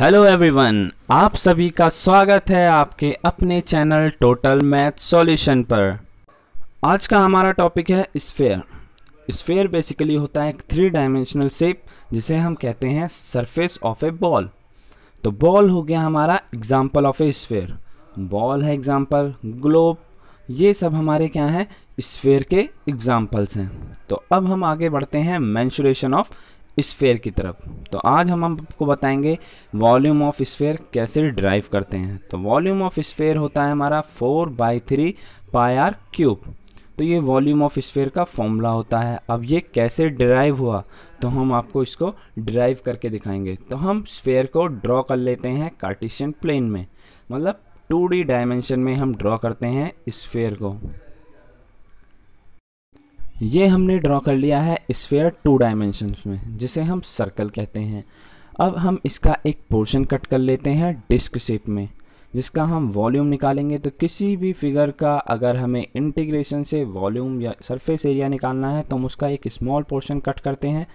hello everyone आप सभी का स्वागत है आपके अपने चैनल टोटल मैथ सॉल्यूशन पर आज का हमारा टॉपिक है स्फेयर स्फेयर बेसिकली होता है एक थ्री डायमेंशनल शेप जिसे हम कहते हैं सरफेस ऑफ ए बॉल तो बॉल हो गया हमारा example of a sphere ball है एग्जांपल ग्लोब ये सब हमारे क्या हैं स्फेयर के एग्जाम्पल्स हैं तो अब हम आगे बढ़ते हैं मैंशुरेशन ऑफ स्फेयर की तरफ तो आज हम आपको बताएंगे वॉल्यूम ऑफ स्फेयर कैसे ड्राइव करते हैं तो वॉल्यूम ऑफ स्फेयर होता है हमारा four by three pi r cube तो ये वॉल्यूम ऑफ स्फेयर का फॉर्मूला होता है अब ये कैसे ड्राइव हुआ तो हम आपको इसको ड्राइव करके दिखाएंगे तो हम स्फेयर को ड्रॉ कर लेते हैं कार्टिशियन प्लेन में मतलब टू डी डायमेंशन में हम ड्रॉ करते हैं स्फेयर को ये हमने ड्रॉ कर लिया है स्फेयर टू डायमेंशंस में जिसे हम सर्कल कहते हैं अब हम इसका एक पोर्शन कट कर लेते हैं डिस्क शेप में जिसका हम वॉल्यूम निकालेंगे तो किसी भी फिगर का अगर हमें इंटीग्रेशन से वॉल्यूम या सरफेस एरिया निकालना है तो हम उसका एक स्मॉल पोर्शन कट करते हैं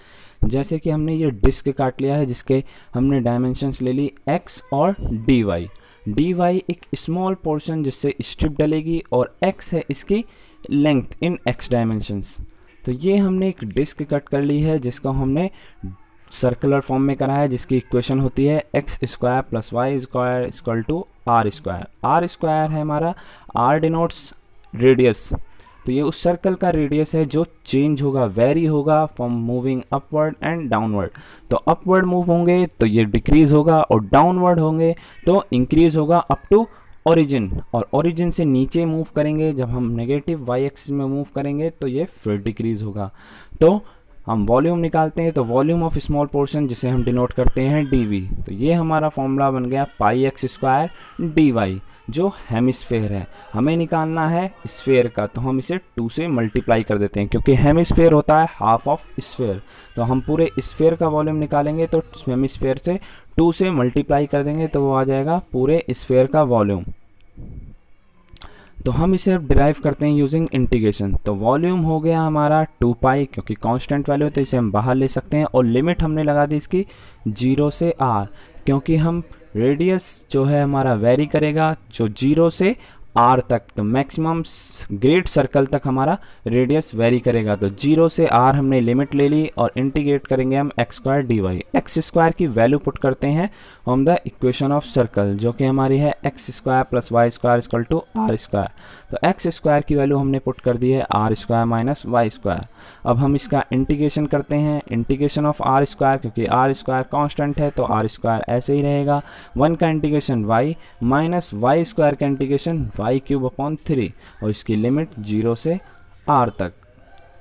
जैसे कि हमने ये डिस्क काट लिया है जिसके हमने डायमेंशंस ले ली एक्स और डी वाई डी वाई एक स्मॉल पोर्शन जिससे स्ट्रिप डलेगी और एक्स है इसकी लेंथ इन एक्स डायमेंशंस तो ये हमने एक डिस्क कट कर ली है जिसको हमने सर्कुलर फॉर्म में करा है जिसकी इक्वेशन होती है x square plus y square equal to r square r square है हमारा आर डिनोट्स रेडियस तो ये उस सर्कल का रेडियस है जो चेंज होगा वेरी होगा from moving upward and downward तो अपवर्ड मूव होंगे तो ये डिक्रीज होगा और डाउनवर्ड होंगे तो इंक्रीज होगा अप टू ओरिजिन और ओरिजिन से नीचे मूव करेंगे जब हम नेगेटिव वाई एक्सिस में मूव करेंगे तो ये फिर डिक्रीज़ होगा तो हम वॉल्यूम निकालते हैं तो वॉल्यूम ऑफ स्मॉल पोर्शन जिसे हम डिनोट करते हैं डी तो ये हमारा फॉर्मूला बन गया pi x square d y जो हेमिसफेयर है हमें निकालना है स्फेयर का तो हम इसे टू से मल्टीप्लाई कर देते हैं क्योंकि हेमिसफेयर होता है हाफ ऑफ स्फेयर तो हम पूरे स्फेयर का वॉल्यूम निकालेंगे तो हेमिसफेयर से टू से मल्टीप्लाई कर देंगे तो वो आ जाएगा पूरे स्फेयर का वॉल्यूम तो हम इसे डिराइव करते हैं यूजिंग इंटीग्रेशन तो वॉल्यूम हो गया हमारा टू पाई क्योंकि कांस्टेंट वैल्यू तो इसे हम बाहर ले सकते हैं और लिमिट हमने लगा दी इसकी जीरो से आर क्योंकि हम रेडियस जो है हमारा वेरी करेगा जो जीरो से आर तक तो मैक्सिमम ग्रेट सर्कल तक हमारा रेडियस वेरी करेगा तो जीरो से आर हमने लिमिट ले ली और इंटीग्रेट करेंगे हम x square d y x square की वैल्यू पुट करते हैं हम द इक्वेशन ऑफ सर्कल जो कि हमारी है x square plus y square equal to r square तो एक्स स्क्वायर की वैल्यू हमने पुट कर दी है r square minus y square अब हम इसका इंटीग्रेशन करते हैं इंटीग्रेशन ऑफ आर स्क्वायर क्योंकि आर स्क्वायर कॉन्स्टेंट है तो आर स्क्वायर ऐसे ही रहेगा वन का integration y minus y square का integration pi cube upon three और इसकी लिमिट जीरो से आर तक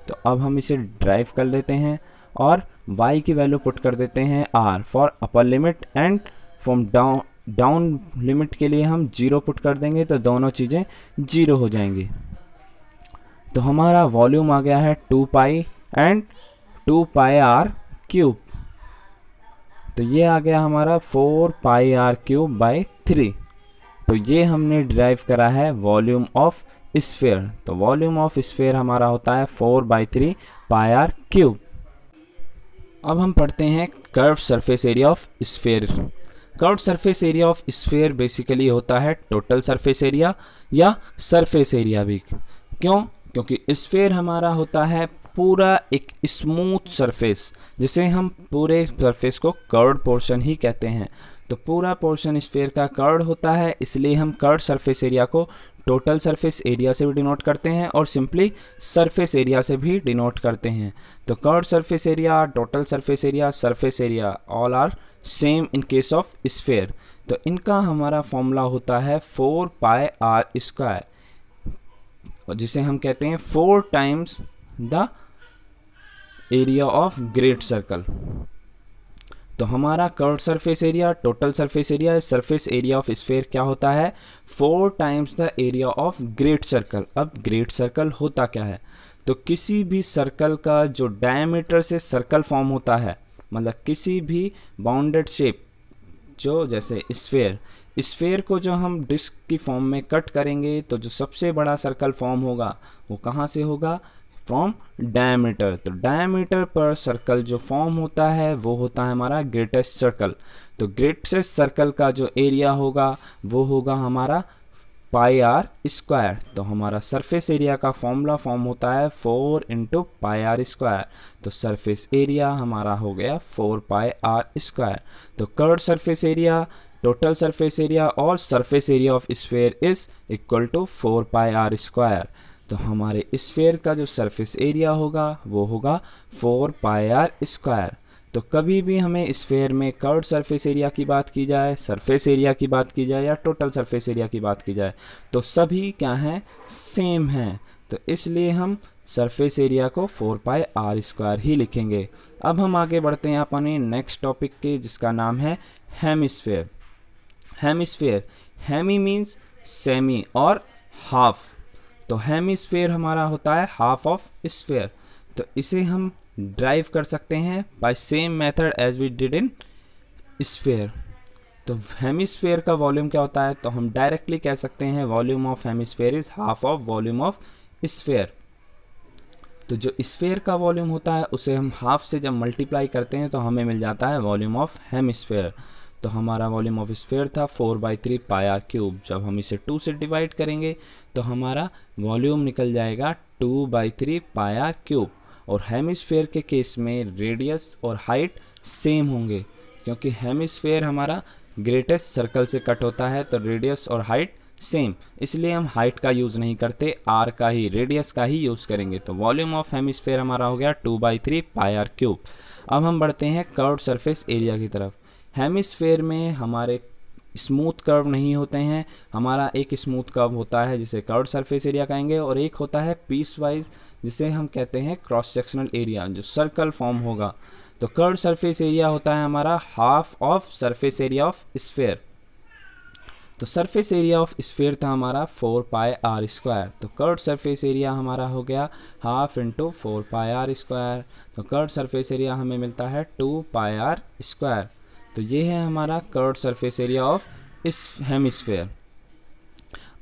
तो अब हम इसे ड्राइव कर लेते हैं और वाई की वैल्यू पुट कर देते हैं r for upper limit and from down down limit के लिए हम जीरो पुट कर देंगे तो दोनों चीज़ें जीरो हो जाएंगी तो हमारा वॉल्यूम आ गया है two pi and two pi r cube तो ये आ गया हमारा four pi r cube by three तो ये हमने ड्राइव करा है वॉल्यूम ऑफ स्फेयर तो वॉल्यूम ऑफ स्फेयर हमारा होता है four by three pi r cube अब हम पढ़ते हैं curve surface area of sphere curve surface area of sphere basically होता है टोटल सरफेस एरिया या सरफेस एरिया भी क्यों क्योंकि स्फेयर हमारा होता है पूरा एक स्मूथ सरफेस जिसे हम पूरे सरफेस को कर्व पोर्शन ही कहते हैं तो पूरा पोर्शन स्फेयर का कर्ड होता है इसलिए हम कर्ड सरफेस एरिया को टोटल सरफेस एरिया से भी डिनोट करते हैं और सिंपली सरफेस एरिया से भी डिनोट करते हैं तो curved surface area total surface area surface area all are same in case of sphere तो इनका हमारा फॉर्मूला होता है फोर पाए आर स्क्वायर जिसे हम कहते हैं four times the area of great circle तो हमारा curve surface area total surface area surface area of sphere क्या होता है four times the area of great circle अब ग्रेट सर्कल होता क्या है तो किसी भी सर्कल का जो डायमीटर से सर्कल फॉर्म होता है मतलब किसी भी बाउंडेड शेप जो जैसे स्फेयर स्फेयर को जो हम डिस्क की फॉर्म में कट करेंगे तो जो सबसे बड़ा सर्कल फॉर्म होगा वो कहाँ से होगा फ्रॉम डायमीटर तो डायमीटर पर सर्कल जो फॉर्म होता है वो होता है हमारा ग्रेटेस्ट सर्कल तो ग्रेटेस्ट सर्कल का जो एरिया होगा वो होगा हमारा पाई आर स्क्वायर तो हमारा सरफेस एरिया का फॉर्मूला फॉर्म होता है four into pi r square तो सरफेस एरिया हमारा हो गया फोर पाई आर स्क्वायर तो curved surface area total surface area और surface area of sphere is equal to four pi r square तो हमारे स्फेयर का जो सरफेस एरिया होगा वो होगा फोर पाई आर स्क्वायर तो कभी भी हमें स्फेयर में कर्व सरफेस एरिया की बात की जाए सरफेस एरिया की बात की जाए या टोटल सरफेस एरिया की बात की जाए तो सभी क्या हैं सेम हैं तो इसलिए हम सरफेस एरिया को फोर पाई आर स्क्वायर ही लिखेंगे अब हम आगे बढ़ते हैं अपने नेक्स्ट टॉपिक के जिसका नाम है hemisphere hemisphere hemi means semi और हाफ़ तो हेमी हमारा होता है हाफ ऑफ स्फेयर तो इसे हम ड्राइव कर सकते हैं by same method as we did in sphere तो हेमिस्फेयर का वॉल्यूम क्या होता है तो हम डायरेक्टली कह सकते हैं volume of hemisphere is half of volume of sphere तो जो स्फेयर का वॉल्यूम होता है उसे हम हाफ से जब मल्टीप्लाई करते हैं तो हमें मिल जाता है वॉल्यूम ऑफ हेमिस्फेयर तो हमारा वॉल्यूम ऑफ स्फेयर था four by three pi r cube जब हम इसे टू से डिवाइड करेंगे तो हमारा वॉल्यूम निकल जाएगा two by three pi r cube और हेमिस्फेयर के केस में रेडियस और हाइट सेम होंगे क्योंकि हेमिस्फेयर हमारा ग्रेटेस्ट सर्कल से कट होता है तो रेडियस और हाइट सेम इसलिए हम हाइट का यूज़ नहीं करते आर का ही रेडियस का ही यूज़ करेंगे तो वॉल्यूम ऑफ हेमिस्फेयर हमारा हो गया two by three pi r cube अब हम बढ़ते हैं कर्व सरफेस एरिया की तरफ हेमिसफेयर में हमारे स्मूथ कर्व नहीं होते हैं हमारा एक स्मूथ कर्व होता है जिसे कर्व सरफेस एरिया कहेंगे और एक होता है पीस वाइज जिसे हम कहते हैं क्रॉस सेक्शनल एरिया जो सर्कल फॉर्म होगा तो कर्व सरफेस एरिया होता है हमारा half of surface area of sphere तो सरफेस एरिया ऑफ स्फेयर था हमारा फोर पाए आर स्क्वायर तो कर्ड सरफेस एरिया हमारा हो गया half into four pi r square तो कर्ड सरफेस एरिया हमें मिलता है टू पाए आर स्क्वायर तो ये है हमारा कर्ड सरफेस एरिया ऑफ इस हेमिसफेयर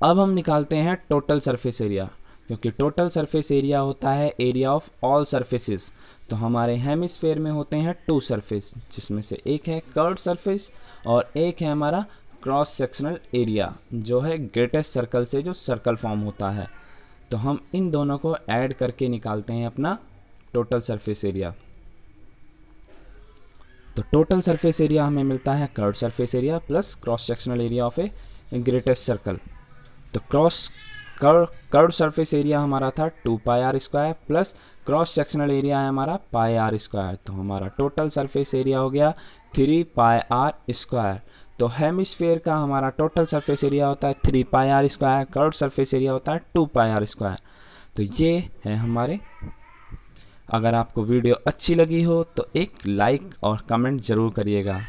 अब हम निकालते हैं टोटल सरफेस एरिया क्योंकि टोटल सरफेस एरिया होता है एरिया ऑफ ऑल सरफेसेस तो हमारे हेमिसफेयर में होते हैं टू सरफेस जिसमें से एक है कर्ड सरफेस और एक है हमारा क्रॉस सेक्शनल एरिया जो है ग्रेटेस्ट सर्कल से जो सर्कल फॉर्म होता है तो हम इन दोनों को ऐड करके निकालते हैं अपना टोटल सरफेस एरिया तो टोटल सरफेस एरिया हमें मिलता है curve surface area plus cross sectional area of a greatest circle तो cross curve curve surface area हमारा था two pi r square plus cross sectional area है हमारा पाई आर स्क्वायर तो हमारा टोटल सरफेस एरिया हो गया थ्री पाई आर स्क्वायर तो हेमिस्फेयर का हमारा टोटल सरफेस एरिया होता है three pi r square curve surface area होता है टू पाई आर स्क्वायर तो ये है हमारे अगर आपको वीडियो अच्छी लगी हो तो एक लाइक और कमेंट ज़रूर करिएगा